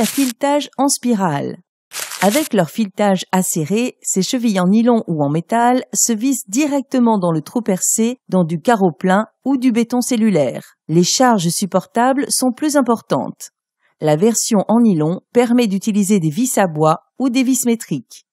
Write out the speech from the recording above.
à filetage en spirale. Avec leur filetage acéré, ces chevilles en nylon ou en métal se vissent directement dans le trou percé, dans du carreau plein ou du béton cellulaire. Les charges supportables sont plus importantes. La version en nylon permet d'utiliser des vis à bois ou des vis métriques.